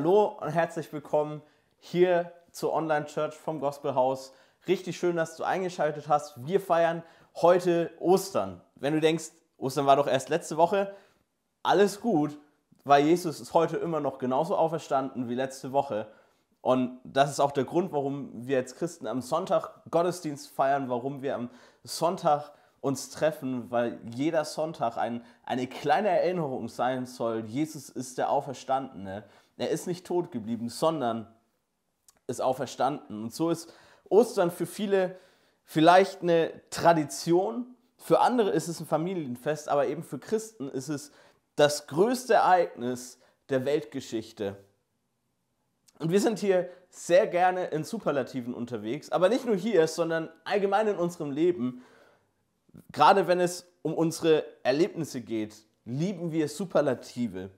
Hallo und herzlich willkommen hier zur Online Church vom Gospel House. Richtig schön, dass du eingeschaltet hast. Wir feiern heute Ostern. Wenn du denkst, Ostern war doch erst letzte Woche, alles gut, weil Jesus ist heute immer noch genauso auferstanden wie letzte Woche. Und das ist auch der Grund, warum wir als Christen am Sonntag Gottesdienst feiern, warum wir am Sonntag uns treffen, weil jeder Sonntag ein, eine kleine Erinnerung sein soll, Jesus ist der Auferstandene. Er ist nicht tot geblieben, sondern ist auferstanden. Und so ist Ostern für viele vielleicht eine Tradition, für andere ist es ein Familienfest, aber eben für Christen ist es das größte Ereignis der Weltgeschichte. Und wir sind hier sehr gerne in Superlativen unterwegs, aber nicht nur hier, sondern allgemein in unserem Leben. Gerade wenn es um unsere Erlebnisse geht, lieben wir Superlative.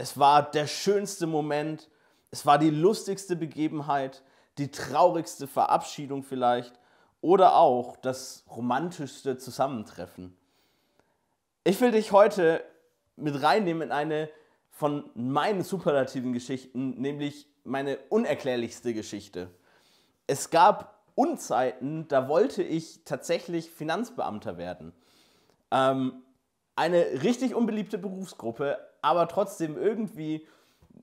Es war der schönste Moment, es war die lustigste Begebenheit, die traurigste Verabschiedung vielleicht oder auch das romantischste Zusammentreffen. Ich will dich heute mit reinnehmen in eine von meinen superlativen Geschichten, nämlich meine unerklärlichste Geschichte. Es gab Unzeiten, da wollte ich tatsächlich Finanzbeamter werden. Ähm, eine richtig unbeliebte Berufsgruppe, aber trotzdem irgendwie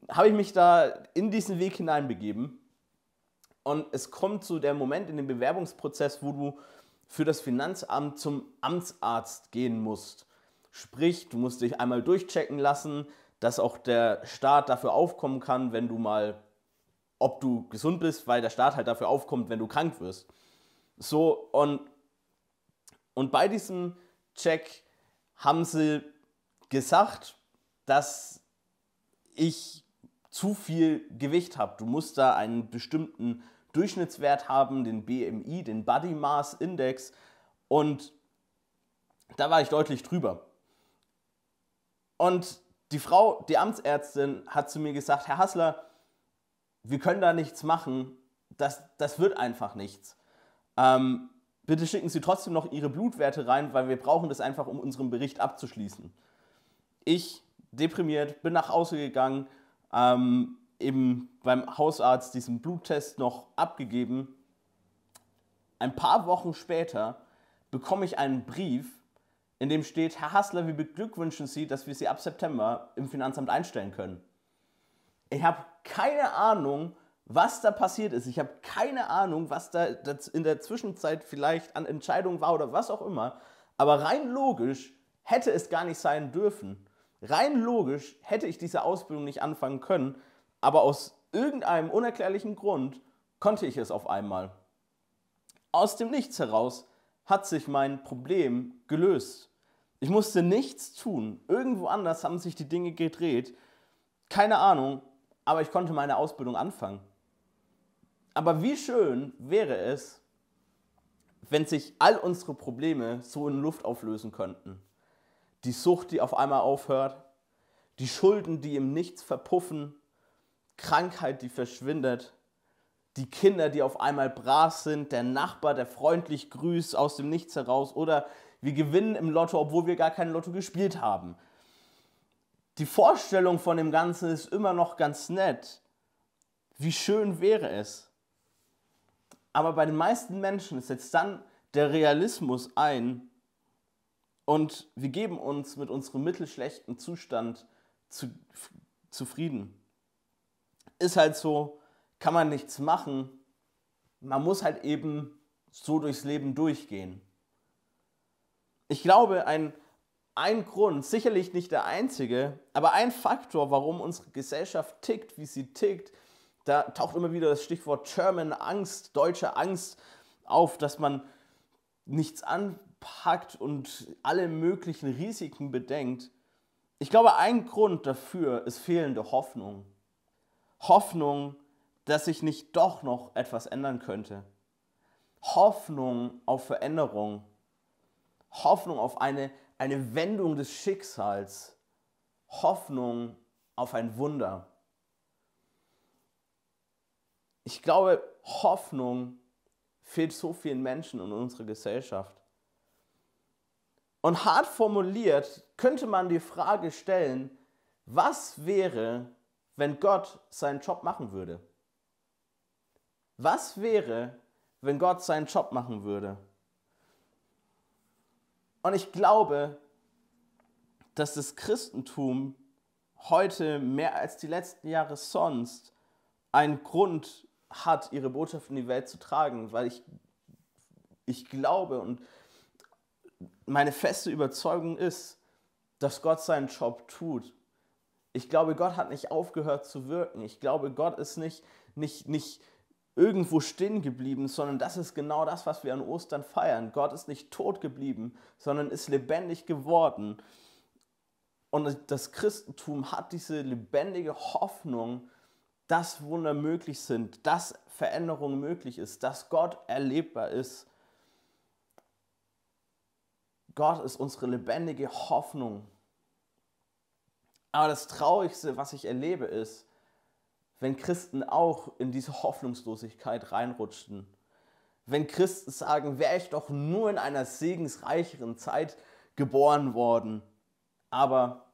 habe ich mich da in diesen Weg hineinbegeben. Und es kommt zu der Moment in dem Bewerbungsprozess, wo du für das Finanzamt zum Amtsarzt gehen musst. Sprich, du musst dich einmal durchchecken lassen, dass auch der Staat dafür aufkommen kann, wenn du mal, ob du gesund bist, weil der Staat halt dafür aufkommt, wenn du krank wirst. So, und, und bei diesem Check haben sie gesagt, dass ich zu viel Gewicht habe. Du musst da einen bestimmten Durchschnittswert haben, den BMI, den Body Mass Index. Und da war ich deutlich drüber. Und die Frau, die Amtsärztin, hat zu mir gesagt, Herr Hassler, wir können da nichts machen, das, das wird einfach nichts. Ähm, bitte schicken Sie trotzdem noch Ihre Blutwerte rein, weil wir brauchen das einfach, um unseren Bericht abzuschließen. Ich deprimiert, bin nach Hause gegangen, ähm, eben beim Hausarzt diesen Bluttest noch abgegeben. Ein paar Wochen später bekomme ich einen Brief, in dem steht, Herr Hassler, wir beglückwünschen Sie, dass wir Sie ab September im Finanzamt einstellen können. Ich habe keine Ahnung, was da passiert ist. Ich habe keine Ahnung, was da in der Zwischenzeit vielleicht an Entscheidungen war oder was auch immer. Aber rein logisch hätte es gar nicht sein dürfen. Rein logisch hätte ich diese Ausbildung nicht anfangen können, aber aus irgendeinem unerklärlichen Grund konnte ich es auf einmal. Aus dem Nichts heraus hat sich mein Problem gelöst. Ich musste nichts tun. Irgendwo anders haben sich die Dinge gedreht. Keine Ahnung, aber ich konnte meine Ausbildung anfangen. Aber wie schön wäre es, wenn sich all unsere Probleme so in Luft auflösen könnten die Sucht, die auf einmal aufhört, die Schulden, die im Nichts verpuffen, Krankheit, die verschwindet, die Kinder, die auf einmal brav sind, der Nachbar, der freundlich grüßt aus dem Nichts heraus oder wir gewinnen im Lotto, obwohl wir gar kein Lotto gespielt haben. Die Vorstellung von dem Ganzen ist immer noch ganz nett. Wie schön wäre es. Aber bei den meisten Menschen setzt dann der Realismus ein, und wir geben uns mit unserem mittelschlechten Zustand zu, zufrieden. Ist halt so, kann man nichts machen. Man muss halt eben so durchs Leben durchgehen. Ich glaube, ein, ein Grund, sicherlich nicht der einzige, aber ein Faktor, warum unsere Gesellschaft tickt, wie sie tickt, da taucht immer wieder das Stichwort German Angst, deutsche Angst auf, dass man nichts an, packt und alle möglichen Risiken bedenkt. Ich glaube, ein Grund dafür ist fehlende Hoffnung. Hoffnung, dass sich nicht doch noch etwas ändern könnte. Hoffnung auf Veränderung. Hoffnung auf eine, eine Wendung des Schicksals. Hoffnung auf ein Wunder. Ich glaube, Hoffnung fehlt so vielen Menschen in unserer Gesellschaft. Und hart formuliert könnte man die Frage stellen, was wäre, wenn Gott seinen Job machen würde? Was wäre, wenn Gott seinen Job machen würde? Und ich glaube, dass das Christentum heute mehr als die letzten Jahre sonst einen Grund hat, ihre Botschaft in die Welt zu tragen, weil ich, ich glaube und meine feste Überzeugung ist, dass Gott seinen Job tut. Ich glaube, Gott hat nicht aufgehört zu wirken. Ich glaube, Gott ist nicht, nicht, nicht irgendwo stehen geblieben, sondern das ist genau das, was wir an Ostern feiern. Gott ist nicht tot geblieben, sondern ist lebendig geworden. Und das Christentum hat diese lebendige Hoffnung, dass Wunder möglich sind, dass Veränderung möglich ist, dass Gott erlebbar ist. Gott ist unsere lebendige Hoffnung. Aber das Traurigste, was ich erlebe, ist, wenn Christen auch in diese Hoffnungslosigkeit reinrutschen. Wenn Christen sagen, wäre ich doch nur in einer segensreicheren Zeit geboren worden. Aber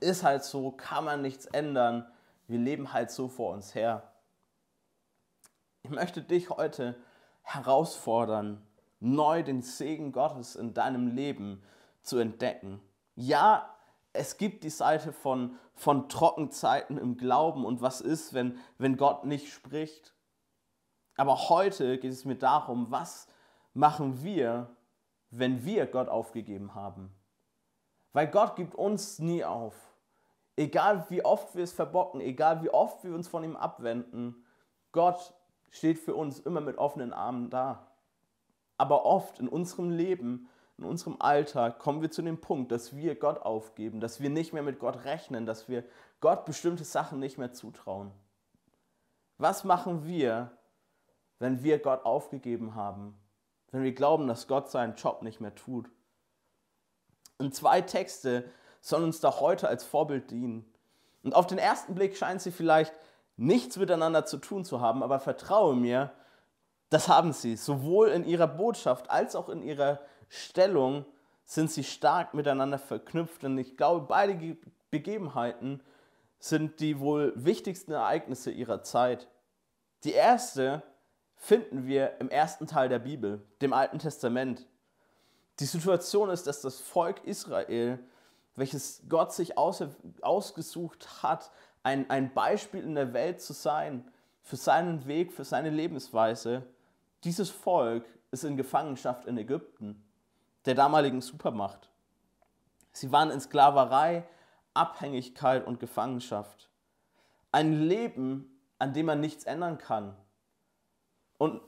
ist halt so, kann man nichts ändern. Wir leben halt so vor uns her. Ich möchte dich heute herausfordern, neu den Segen Gottes in deinem Leben zu entdecken. Ja, es gibt die Seite von, von Trockenzeiten im Glauben und was ist, wenn, wenn Gott nicht spricht. Aber heute geht es mir darum, was machen wir, wenn wir Gott aufgegeben haben. Weil Gott gibt uns nie auf. Egal wie oft wir es verbocken, egal wie oft wir uns von ihm abwenden, Gott steht für uns immer mit offenen Armen da. Aber oft in unserem Leben, in unserem Alltag kommen wir zu dem Punkt, dass wir Gott aufgeben, dass wir nicht mehr mit Gott rechnen, dass wir Gott bestimmte Sachen nicht mehr zutrauen. Was machen wir, wenn wir Gott aufgegeben haben? Wenn wir glauben, dass Gott seinen Job nicht mehr tut? Und zwei Texte sollen uns doch heute als Vorbild dienen. Und auf den ersten Blick scheinen sie vielleicht nichts miteinander zu tun zu haben, aber vertraue mir, das haben sie. Sowohl in ihrer Botschaft als auch in ihrer Stellung sind sie stark miteinander verknüpft. Und ich glaube, beide Begebenheiten sind die wohl wichtigsten Ereignisse ihrer Zeit. Die erste finden wir im ersten Teil der Bibel, dem Alten Testament. Die Situation ist, dass das Volk Israel, welches Gott sich aus, ausgesucht hat, ein, ein Beispiel in der Welt zu sein, für seinen Weg, für seine Lebensweise. Dieses Volk ist in Gefangenschaft in Ägypten, der damaligen Supermacht. Sie waren in Sklaverei, Abhängigkeit und Gefangenschaft. Ein Leben, an dem man nichts ändern kann. Und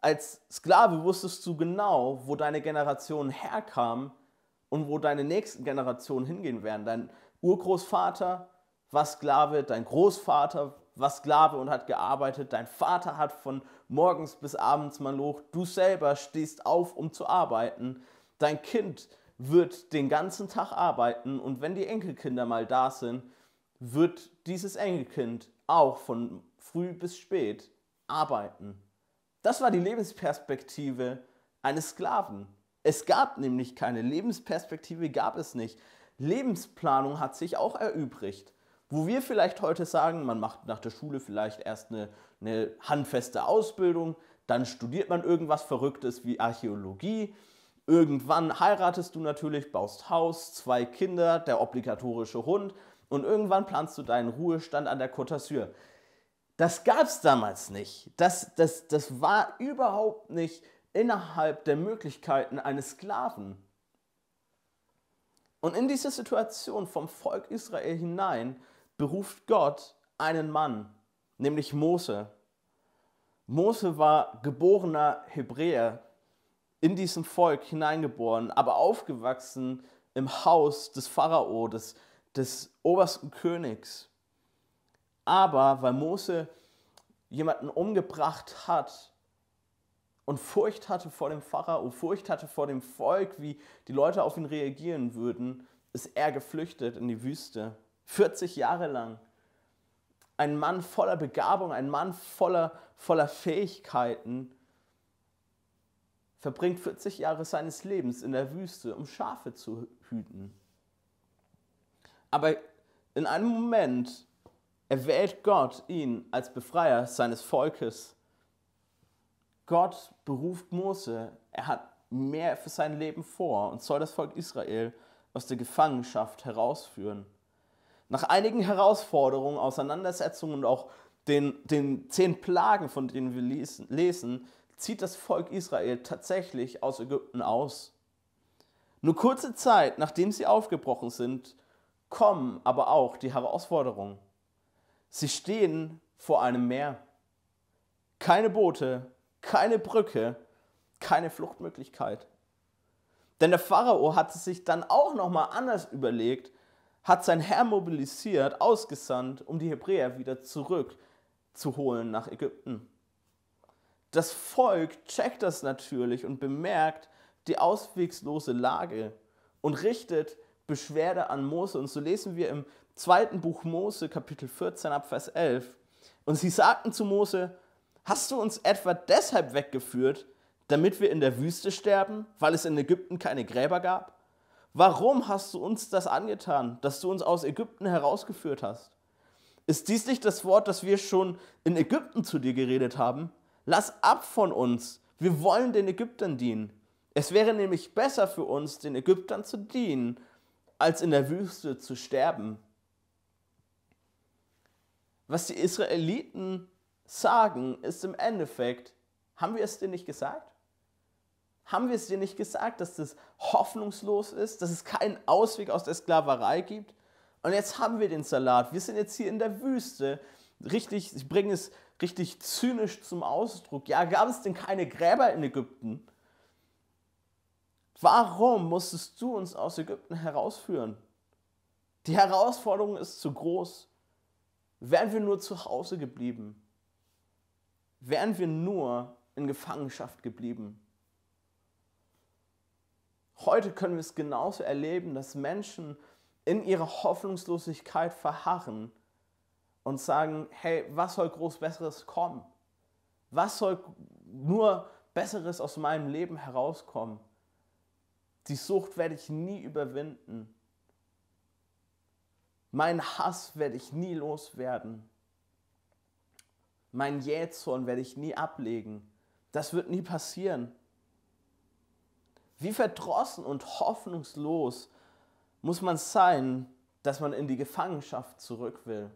als Sklave wusstest du genau, wo deine Generation herkam und wo deine nächsten Generationen hingehen werden. Dein Urgroßvater war Sklave, dein Großvater war Sklave und hat gearbeitet, dein Vater hat von morgens bis abends mal Maloch, du selber stehst auf, um zu arbeiten, dein Kind wird den ganzen Tag arbeiten und wenn die Enkelkinder mal da sind, wird dieses Enkelkind auch von früh bis spät arbeiten. Das war die Lebensperspektive eines Sklaven. Es gab nämlich keine Lebensperspektive, gab es nicht. Lebensplanung hat sich auch erübrigt. Wo wir vielleicht heute sagen, man macht nach der Schule vielleicht erst eine, eine handfeste Ausbildung, dann studiert man irgendwas Verrücktes wie Archäologie. Irgendwann heiratest du natürlich, baust Haus, zwei Kinder, der obligatorische Hund und irgendwann planst du deinen Ruhestand an der Côte d'Azur. Das gab es damals nicht. Das, das, das war überhaupt nicht innerhalb der Möglichkeiten eines Sklaven. Und in diese Situation vom Volk Israel hinein beruft Gott einen Mann, nämlich Mose. Mose war geborener Hebräer, in diesem Volk hineingeboren, aber aufgewachsen im Haus des Pharao, des, des obersten Königs. Aber weil Mose jemanden umgebracht hat und Furcht hatte vor dem Pharao, Furcht hatte vor dem Volk, wie die Leute auf ihn reagieren würden, ist er geflüchtet in die Wüste. 40 Jahre lang. Ein Mann voller Begabung, ein Mann voller, voller Fähigkeiten verbringt 40 Jahre seines Lebens in der Wüste, um Schafe zu hüten. Aber in einem Moment erwählt Gott ihn als Befreier seines Volkes. Gott beruft Mose, er hat mehr für sein Leben vor und soll das Volk Israel aus der Gefangenschaft herausführen. Nach einigen Herausforderungen, Auseinandersetzungen und auch den, den zehn Plagen, von denen wir lesen, zieht das Volk Israel tatsächlich aus Ägypten aus. Nur kurze Zeit, nachdem sie aufgebrochen sind, kommen aber auch die Herausforderungen. Sie stehen vor einem Meer. Keine Boote, keine Brücke, keine Fluchtmöglichkeit. Denn der Pharao hatte sich dann auch nochmal anders überlegt, hat sein Herr mobilisiert, ausgesandt, um die Hebräer wieder zurückzuholen nach Ägypten. Das Volk checkt das natürlich und bemerkt die auswegslose Lage und richtet Beschwerde an Mose. Und so lesen wir im zweiten Buch Mose, Kapitel 14, Abvers 11. Und sie sagten zu Mose, hast du uns etwa deshalb weggeführt, damit wir in der Wüste sterben, weil es in Ägypten keine Gräber gab? warum hast du uns das angetan, dass du uns aus Ägypten herausgeführt hast? Ist dies nicht das Wort, das wir schon in Ägypten zu dir geredet haben? Lass ab von uns, wir wollen den Ägyptern dienen. Es wäre nämlich besser für uns, den Ägyptern zu dienen, als in der Wüste zu sterben. Was die Israeliten sagen, ist im Endeffekt, haben wir es dir nicht gesagt? Haben wir es dir nicht gesagt, dass das hoffnungslos ist, dass es keinen Ausweg aus der Sklaverei gibt? Und jetzt haben wir den Salat. Wir sind jetzt hier in der Wüste. Richtig, ich bringe es richtig zynisch zum Ausdruck. Ja, gab es denn keine Gräber in Ägypten? Warum musstest du uns aus Ägypten herausführen? Die Herausforderung ist zu groß. Wären wir nur zu Hause geblieben? Wären wir nur in Gefangenschaft geblieben? Heute können wir es genauso erleben, dass Menschen in ihrer Hoffnungslosigkeit verharren und sagen, hey, was soll groß Besseres kommen? Was soll nur Besseres aus meinem Leben herauskommen? Die Sucht werde ich nie überwinden. Mein Hass werde ich nie loswerden. Mein Jähzorn werde ich nie ablegen. Das wird nie passieren. Wie verdrossen und hoffnungslos muss man sein, dass man in die Gefangenschaft zurück will.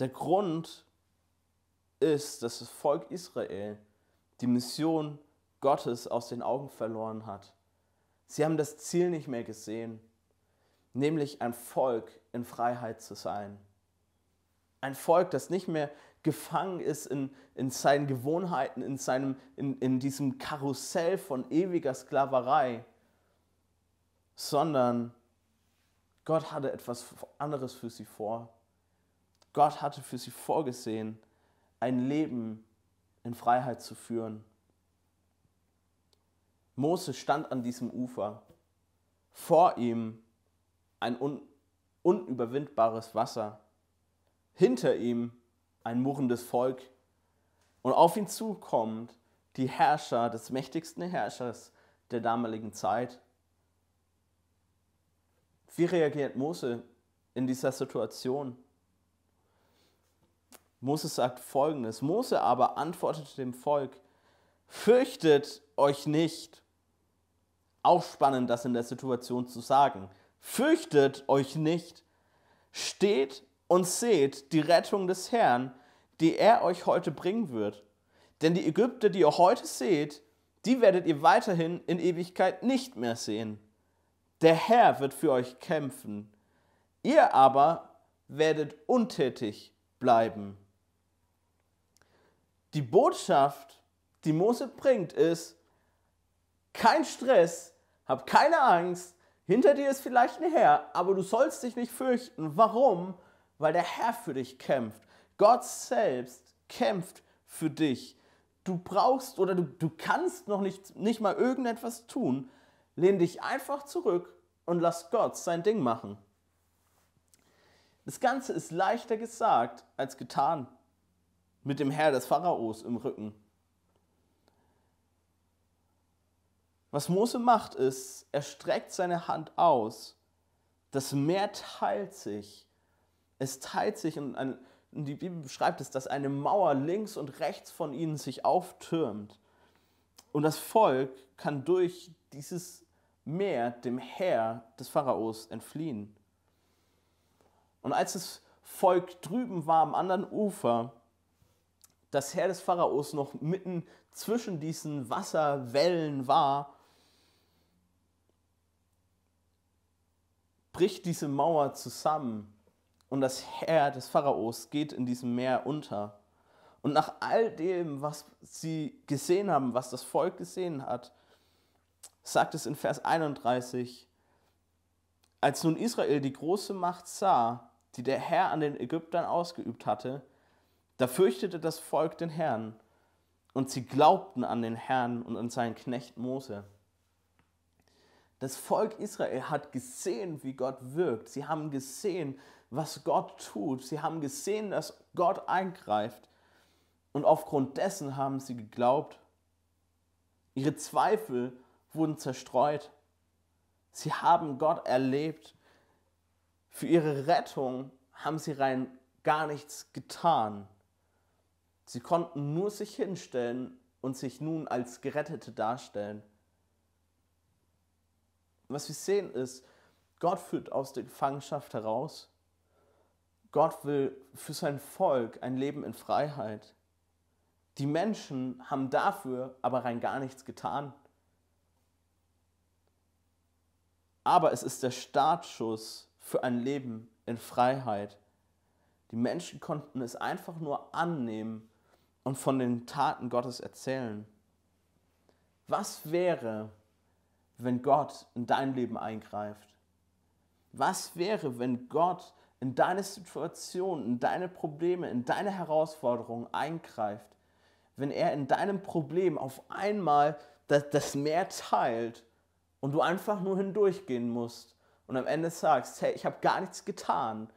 Der Grund ist, dass das Volk Israel die Mission Gottes aus den Augen verloren hat. Sie haben das Ziel nicht mehr gesehen, nämlich ein Volk in Freiheit zu sein. Ein Volk, das nicht mehr gefangen ist in, in seinen Gewohnheiten, in, seinem, in, in diesem Karussell von ewiger Sklaverei, sondern Gott hatte etwas anderes für sie vor. Gott hatte für sie vorgesehen, ein Leben in Freiheit zu führen. Mose stand an diesem Ufer. Vor ihm ein un unüberwindbares Wasser. Hinter ihm ein murrendes Volk. Und auf ihn zukommt die Herrscher des mächtigsten Herrschers der damaligen Zeit. Wie reagiert Mose in dieser Situation? Mose sagt folgendes. Mose aber antwortete dem Volk, fürchtet euch nicht. Auch spannend, das in der Situation zu sagen. Fürchtet euch nicht. Steht und seht die Rettung des Herrn, die er euch heute bringen wird. Denn die Ägypter, die ihr heute seht, die werdet ihr weiterhin in Ewigkeit nicht mehr sehen. Der Herr wird für euch kämpfen. Ihr aber werdet untätig bleiben. Die Botschaft, die Mose bringt, ist, kein Stress, hab keine Angst, hinter dir ist vielleicht ein Herr, aber du sollst dich nicht fürchten. Warum? weil der Herr für dich kämpft. Gott selbst kämpft für dich. Du brauchst oder du, du kannst noch nicht, nicht mal irgendetwas tun. Lehn dich einfach zurück und lass Gott sein Ding machen. Das Ganze ist leichter gesagt als getan. Mit dem Herr des Pharaos im Rücken. Was Mose macht, ist, er streckt seine Hand aus, das Meer teilt sich es teilt sich und, ein, und die Bibel beschreibt es, dass eine Mauer links und rechts von ihnen sich auftürmt. Und das Volk kann durch dieses Meer dem Heer des Pharaos entfliehen. Und als das Volk drüben war am anderen Ufer, das Heer des Pharaos noch mitten zwischen diesen Wasserwellen war, bricht diese Mauer zusammen und das Heer des Pharaos geht in diesem Meer unter. Und nach all dem, was sie gesehen haben, was das Volk gesehen hat, sagt es in Vers 31, als nun Israel die große Macht sah, die der Herr an den Ägyptern ausgeübt hatte, da fürchtete das Volk den Herrn und sie glaubten an den Herrn und an seinen Knecht Mose. Das Volk Israel hat gesehen, wie Gott wirkt. Sie haben gesehen, was Gott tut. Sie haben gesehen, dass Gott eingreift. Und aufgrund dessen haben sie geglaubt. Ihre Zweifel wurden zerstreut. Sie haben Gott erlebt. Für ihre Rettung haben sie rein gar nichts getan. Sie konnten nur sich hinstellen und sich nun als Gerettete darstellen. Was wir sehen ist, Gott führt aus der Gefangenschaft heraus. Gott will für sein Volk ein Leben in Freiheit. Die Menschen haben dafür aber rein gar nichts getan. Aber es ist der Startschuss für ein Leben in Freiheit. Die Menschen konnten es einfach nur annehmen und von den Taten Gottes erzählen. Was wäre, wenn Gott in dein Leben eingreift? Was wäre, wenn Gott in deine Situation, in deine Probleme, in deine Herausforderungen eingreift, wenn er in deinem Problem auf einmal das, das Meer teilt und du einfach nur hindurchgehen musst und am Ende sagst, hey, ich habe gar nichts getan,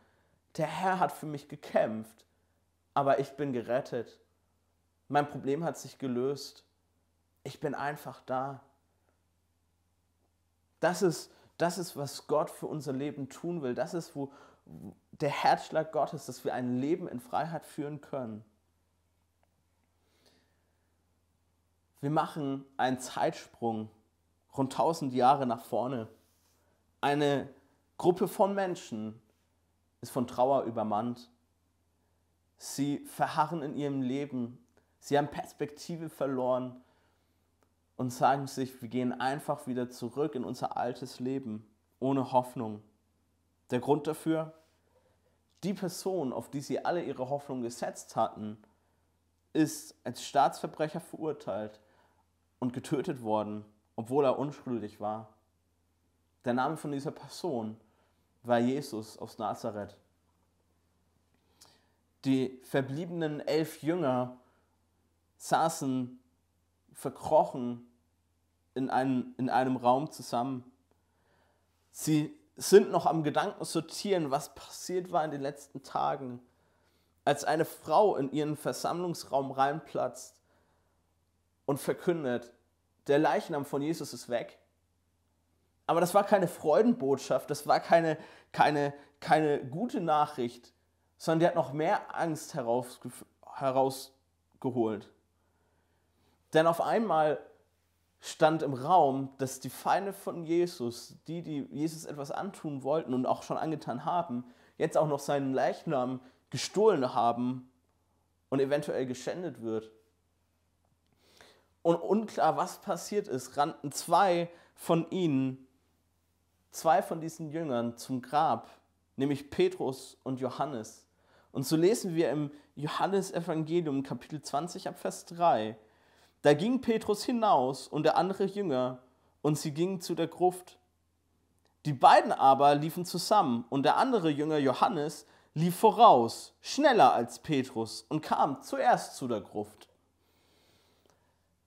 der Herr hat für mich gekämpft, aber ich bin gerettet, mein Problem hat sich gelöst, ich bin einfach da. Das ist, das ist, was Gott für unser Leben tun will. Das ist, wo, der Herzschlag Gottes, dass wir ein Leben in Freiheit führen können. Wir machen einen Zeitsprung rund 1000 Jahre nach vorne. Eine Gruppe von Menschen ist von Trauer übermannt. Sie verharren in ihrem Leben. Sie haben Perspektive verloren und sagen sich, wir gehen einfach wieder zurück in unser altes Leben ohne Hoffnung. Der Grund dafür? die Person, auf die sie alle ihre Hoffnung gesetzt hatten, ist als Staatsverbrecher verurteilt und getötet worden, obwohl er unschuldig war. Der Name von dieser Person war Jesus aus Nazareth. Die verbliebenen elf Jünger saßen verkrochen in einem, in einem Raum zusammen. Sie sind noch am Gedanken sortieren, was passiert war in den letzten Tagen, als eine Frau in ihren Versammlungsraum reinplatzt und verkündet, der Leichnam von Jesus ist weg. Aber das war keine Freudenbotschaft, das war keine, keine, keine gute Nachricht, sondern die hat noch mehr Angst herausgeholt. Denn auf einmal stand im Raum, dass die Feinde von Jesus, die, die Jesus etwas antun wollten und auch schon angetan haben, jetzt auch noch seinen Leichnam gestohlen haben und eventuell geschändet wird. Und unklar, was passiert ist, rannten zwei von ihnen, zwei von diesen Jüngern zum Grab, nämlich Petrus und Johannes. Und so lesen wir im Johannesevangelium Kapitel 20 ab Vers 3. Da ging Petrus hinaus und der andere Jünger, und sie gingen zu der Gruft. Die beiden aber liefen zusammen, und der andere Jünger Johannes lief voraus, schneller als Petrus, und kam zuerst zu der Gruft.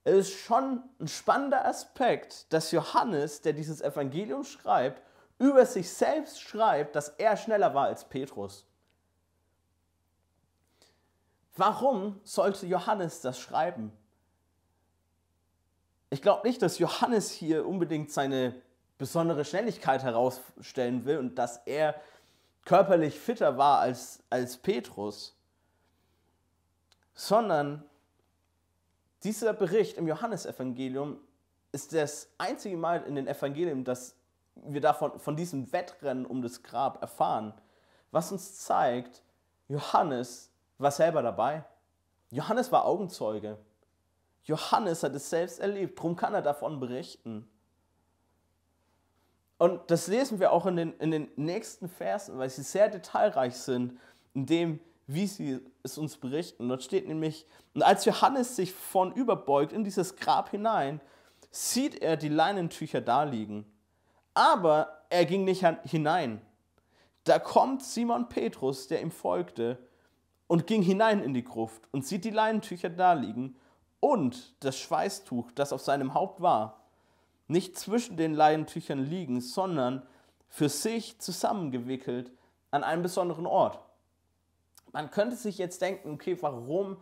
Es ist schon ein spannender Aspekt, dass Johannes, der dieses Evangelium schreibt, über sich selbst schreibt, dass er schneller war als Petrus. Warum sollte Johannes das schreiben? ich glaube nicht, dass Johannes hier unbedingt seine besondere Schnelligkeit herausstellen will und dass er körperlich fitter war als, als Petrus, sondern dieser Bericht im Johannesevangelium ist das einzige Mal in den Evangelien, dass wir davon, von diesem Wettrennen um das Grab erfahren, was uns zeigt, Johannes war selber dabei. Johannes war Augenzeuge. Johannes hat es selbst erlebt, darum kann er davon berichten. Und das lesen wir auch in den, in den nächsten Versen, weil sie sehr detailreich sind, in dem, wie sie es uns berichten. Dort steht nämlich, und als Johannes sich von überbeugt in dieses Grab hinein, sieht er die Leinentücher daliegen. Aber er ging nicht hinein. Da kommt Simon Petrus, der ihm folgte, und ging hinein in die Gruft und sieht die Leinentücher daliegen und das Schweißtuch, das auf seinem Haupt war, nicht zwischen den Leidentüchern liegen, sondern für sich zusammengewickelt an einem besonderen Ort. Man könnte sich jetzt denken, okay, warum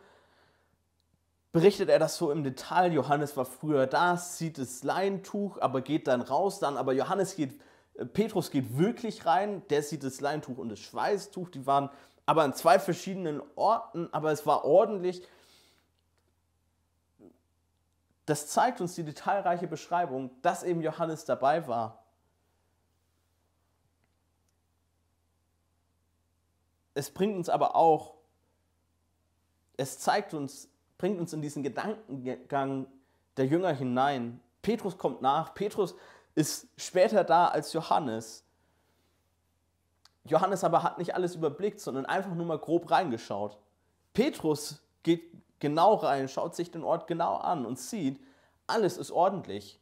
berichtet er das so im Detail? Johannes war früher da, sieht das Leintuch, aber geht dann raus, dann aber Johannes geht, äh, Petrus geht wirklich rein, der sieht das Leintuch und das Schweißtuch, die waren aber an zwei verschiedenen Orten, aber es war ordentlich das zeigt uns die detailreiche Beschreibung, dass eben Johannes dabei war. Es bringt uns aber auch, es zeigt uns, bringt uns in diesen Gedankengang der Jünger hinein. Petrus kommt nach, Petrus ist später da als Johannes. Johannes aber hat nicht alles überblickt, sondern einfach nur mal grob reingeschaut. Petrus geht genau rein, schaut sich den Ort genau an und sieht, alles ist ordentlich.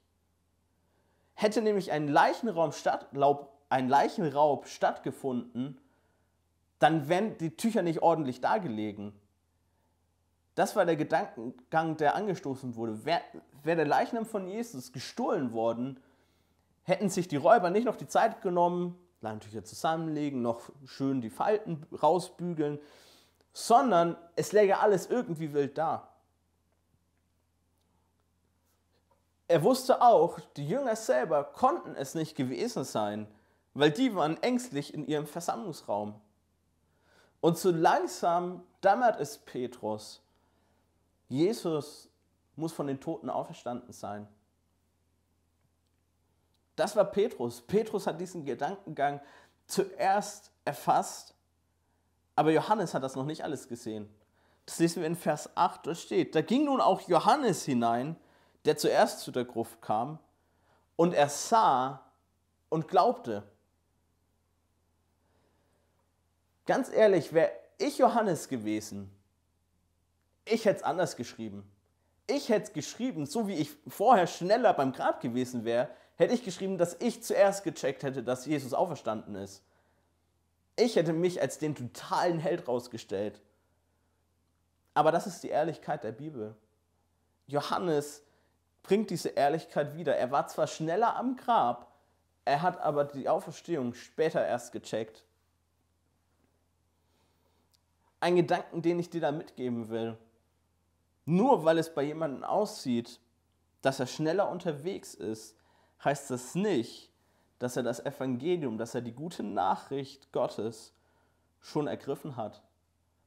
Hätte nämlich ein Leichenraum statt, laub, ein Leichenraub stattgefunden, dann wären die Tücher nicht ordentlich dargelegen. Das war der Gedankengang, der angestoßen wurde. Wäre wär der Leichnam von Jesus gestohlen worden, hätten sich die Räuber nicht noch die Zeit genommen, Leintücher zusammenlegen, noch schön die Falten rausbügeln, sondern es läge alles irgendwie wild da. Er wusste auch, die Jünger selber konnten es nicht gewesen sein, weil die waren ängstlich in ihrem Versammlungsraum. Und so langsam dämmert es Petrus, Jesus muss von den Toten auferstanden sein. Das war Petrus. Petrus hat diesen Gedankengang zuerst erfasst aber Johannes hat das noch nicht alles gesehen. Das lesen wir in Vers 8, da steht, da ging nun auch Johannes hinein, der zuerst zu der Gruft kam, und er sah und glaubte. Ganz ehrlich, wäre ich Johannes gewesen, ich hätte es anders geschrieben. Ich hätte es geschrieben, so wie ich vorher schneller beim Grab gewesen wäre, hätte ich geschrieben, dass ich zuerst gecheckt hätte, dass Jesus auferstanden ist. Ich hätte mich als den totalen Held rausgestellt. Aber das ist die Ehrlichkeit der Bibel. Johannes bringt diese Ehrlichkeit wieder. Er war zwar schneller am Grab, er hat aber die Auferstehung später erst gecheckt. Ein Gedanken, den ich dir da mitgeben will. Nur weil es bei jemandem aussieht, dass er schneller unterwegs ist, heißt das nicht, dass er das Evangelium, dass er die gute Nachricht Gottes schon ergriffen hat.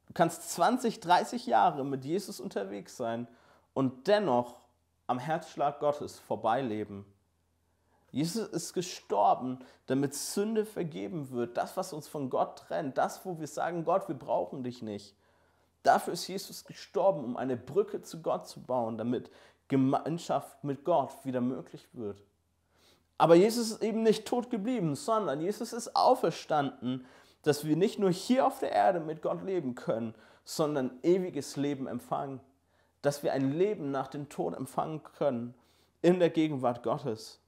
Du kannst 20, 30 Jahre mit Jesus unterwegs sein und dennoch am Herzschlag Gottes vorbeileben. Jesus ist gestorben, damit Sünde vergeben wird. Das, was uns von Gott trennt, das, wo wir sagen, Gott, wir brauchen dich nicht. Dafür ist Jesus gestorben, um eine Brücke zu Gott zu bauen, damit Gemeinschaft mit Gott wieder möglich wird. Aber Jesus ist eben nicht tot geblieben, sondern Jesus ist auferstanden, dass wir nicht nur hier auf der Erde mit Gott leben können, sondern ewiges Leben empfangen. Dass wir ein Leben nach dem Tod empfangen können in der Gegenwart Gottes.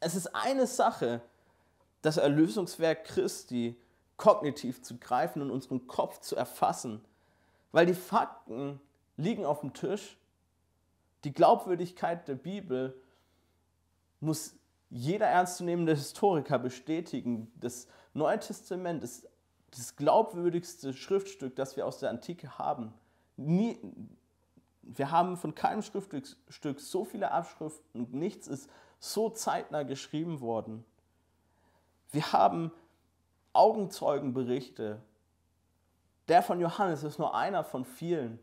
Es ist eine Sache, das Erlösungswerk Christi kognitiv zu greifen und unseren Kopf zu erfassen, weil die Fakten liegen auf dem Tisch, die Glaubwürdigkeit der Bibel muss jeder ernstzunehmende Historiker bestätigen, das Neue Testament ist das glaubwürdigste Schriftstück, das wir aus der Antike haben. Nie, wir haben von keinem Schriftstück so viele Abschriften und nichts ist so zeitnah geschrieben worden. Wir haben Augenzeugenberichte. Der von Johannes ist nur einer von vielen.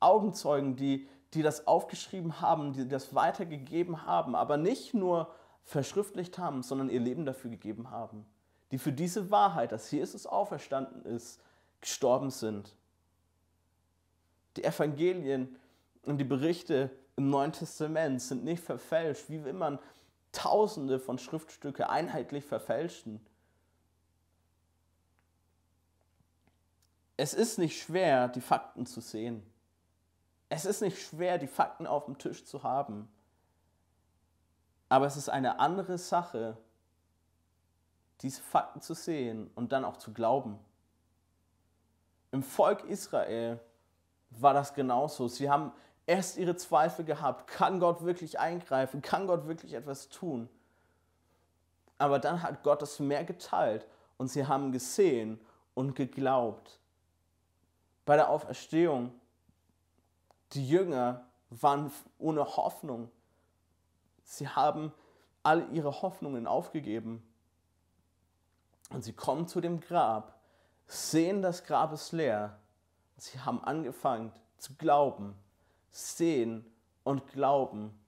Augenzeugen, die die das aufgeschrieben haben, die das weitergegeben haben, aber nicht nur verschriftlicht haben, sondern ihr Leben dafür gegeben haben, die für diese Wahrheit, dass Jesus auferstanden ist, gestorben sind. Die Evangelien und die Berichte im Neuen Testament sind nicht verfälscht, wie wenn man Tausende von Schriftstücke einheitlich verfälschen. Es ist nicht schwer, die Fakten zu sehen. Es ist nicht schwer, die Fakten auf dem Tisch zu haben. Aber es ist eine andere Sache, diese Fakten zu sehen und dann auch zu glauben. Im Volk Israel war das genauso. Sie haben erst ihre Zweifel gehabt. Kann Gott wirklich eingreifen? Kann Gott wirklich etwas tun? Aber dann hat Gott das Meer geteilt und sie haben gesehen und geglaubt. Bei der Auferstehung die Jünger waren ohne Hoffnung. Sie haben all ihre Hoffnungen aufgegeben. Und sie kommen zu dem Grab, sehen, das Grab ist leer. Sie haben angefangen zu glauben, sehen und glauben.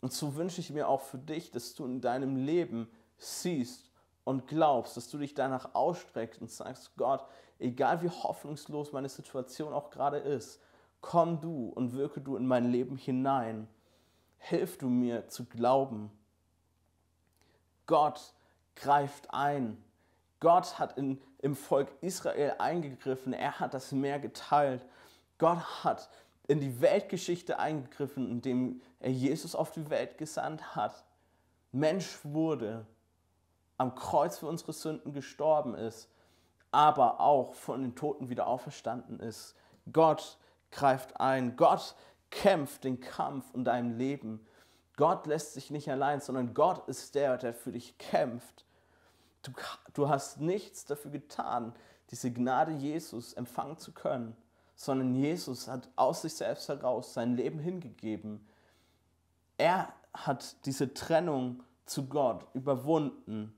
Und so wünsche ich mir auch für dich, dass du in deinem Leben siehst und glaubst, dass du dich danach ausstreckst und sagst, Gott, egal wie hoffnungslos meine Situation auch gerade ist, komm du und wirke du in mein Leben hinein. Hilf du mir zu glauben. Gott greift ein. Gott hat in, im Volk Israel eingegriffen. Er hat das Meer geteilt. Gott hat in die Weltgeschichte eingegriffen, indem er Jesus auf die Welt gesandt hat. Mensch wurde, am Kreuz für unsere Sünden gestorben ist aber auch von den Toten wieder auferstanden ist. Gott greift ein, Gott kämpft den Kampf in deinem Leben. Gott lässt sich nicht allein, sondern Gott ist der, der für dich kämpft. Du, du hast nichts dafür getan, diese Gnade Jesus empfangen zu können, sondern Jesus hat aus sich selbst heraus sein Leben hingegeben. Er hat diese Trennung zu Gott überwunden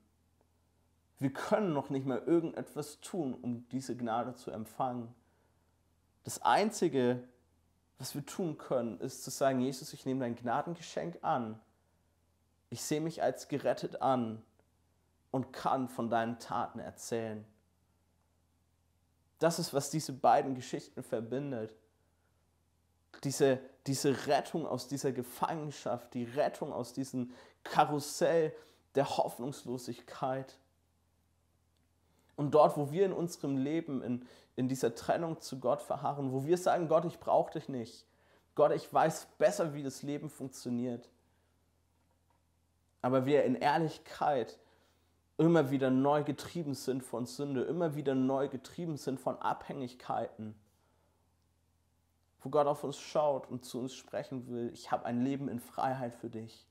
wir können noch nicht mal irgendetwas tun, um diese Gnade zu empfangen. Das Einzige, was wir tun können, ist zu sagen, Jesus, ich nehme dein Gnadengeschenk an. Ich sehe mich als gerettet an und kann von deinen Taten erzählen. Das ist, was diese beiden Geschichten verbindet. Diese, diese Rettung aus dieser Gefangenschaft, die Rettung aus diesem Karussell der Hoffnungslosigkeit. Und dort, wo wir in unserem Leben, in, in dieser Trennung zu Gott verharren, wo wir sagen, Gott, ich brauche dich nicht. Gott, ich weiß besser, wie das Leben funktioniert. Aber wir in Ehrlichkeit immer wieder neu getrieben sind von Sünde, immer wieder neu getrieben sind von Abhängigkeiten, wo Gott auf uns schaut und zu uns sprechen will, ich habe ein Leben in Freiheit für dich.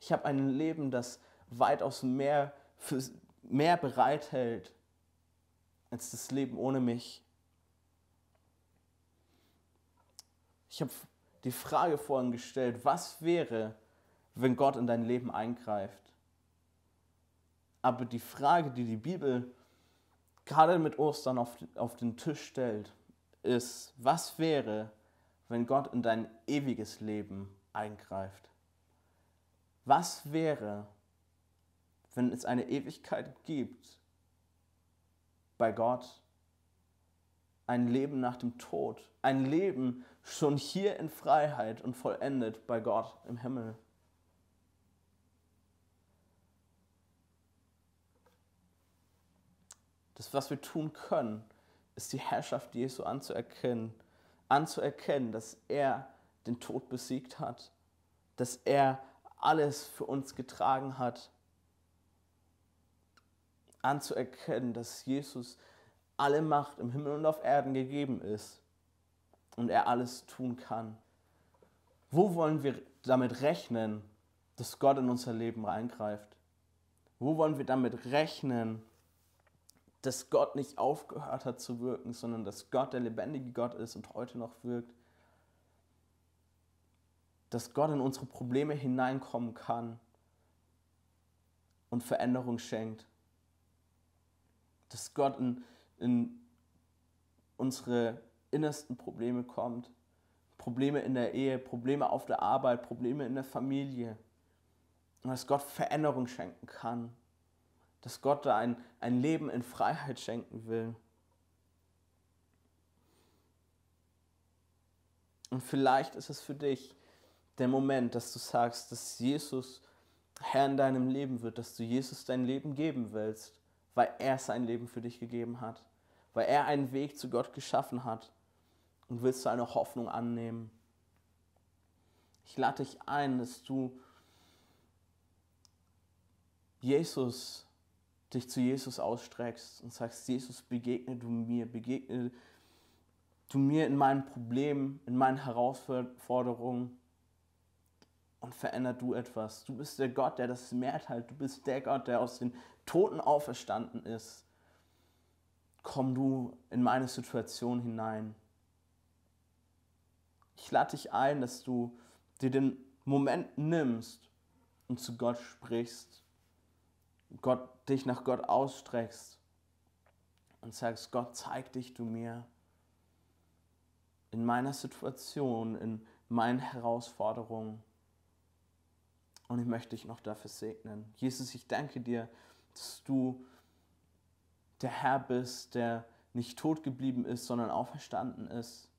Ich habe ein Leben, das weitaus mehr, für, mehr bereithält als das Leben ohne mich. Ich habe die Frage vorhin gestellt, was wäre, wenn Gott in dein Leben eingreift? Aber die Frage, die die Bibel gerade mit Ostern auf, auf den Tisch stellt, ist, was wäre, wenn Gott in dein ewiges Leben eingreift? Was wäre, wenn es eine Ewigkeit gibt, bei Gott, ein Leben nach dem Tod, ein Leben schon hier in Freiheit und vollendet bei Gott im Himmel. Das, was wir tun können, ist die Herrschaft Jesu anzuerkennen, anzuerkennen, dass er den Tod besiegt hat, dass er alles für uns getragen hat anzuerkennen, dass Jesus alle Macht im Himmel und auf Erden gegeben ist und er alles tun kann. Wo wollen wir damit rechnen, dass Gott in unser Leben reingreift? Wo wollen wir damit rechnen, dass Gott nicht aufgehört hat zu wirken, sondern dass Gott der lebendige Gott ist und heute noch wirkt? Dass Gott in unsere Probleme hineinkommen kann und Veränderung schenkt dass Gott in, in unsere innersten Probleme kommt. Probleme in der Ehe, Probleme auf der Arbeit, Probleme in der Familie. Und dass Gott Veränderung schenken kann. Dass Gott da ein, ein Leben in Freiheit schenken will. Und vielleicht ist es für dich der Moment, dass du sagst, dass Jesus Herr in deinem Leben wird, dass du Jesus dein Leben geben willst weil er sein Leben für dich gegeben hat, weil er einen Weg zu Gott geschaffen hat und willst du eine Hoffnung annehmen. Ich lade dich ein, dass du Jesus, dich zu Jesus ausstreckst und sagst, Jesus, begegne du mir, begegne du mir in meinen Problemen, in meinen Herausforderungen, und veränder du etwas. Du bist der Gott, der das Meer teilt. Du bist der Gott, der aus den Toten auferstanden ist. Komm du in meine Situation hinein. Ich lade dich ein, dass du dir den Moment nimmst und zu Gott sprichst, Gott, dich nach Gott ausstreckst und sagst, Gott, zeig dich du mir in meiner Situation, in meinen Herausforderungen. Und ich möchte dich noch dafür segnen. Jesus, ich danke dir, dass du der Herr bist, der nicht tot geblieben ist, sondern auferstanden ist.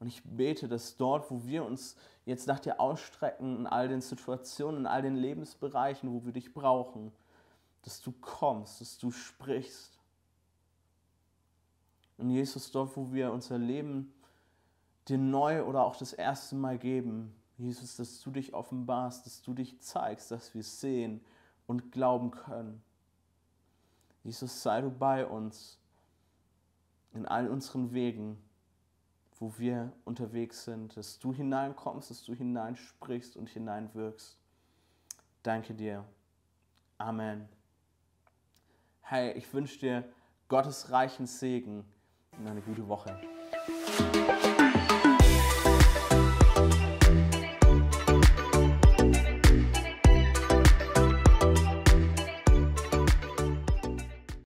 Und ich bete, dass dort, wo wir uns jetzt nach dir ausstrecken, in all den Situationen, in all den Lebensbereichen, wo wir dich brauchen, dass du kommst, dass du sprichst. Und Jesus, dort, wo wir unser Leben dir neu oder auch das erste Mal geben, Jesus, dass du dich offenbarst, dass du dich zeigst, dass wir sehen und glauben können. Jesus, sei du bei uns in all unseren Wegen, wo wir unterwegs sind, dass du hineinkommst, dass du hineinsprichst und hineinwirkst. Danke dir. Amen. Hey, ich wünsche dir Gottes reichen Segen und eine gute Woche.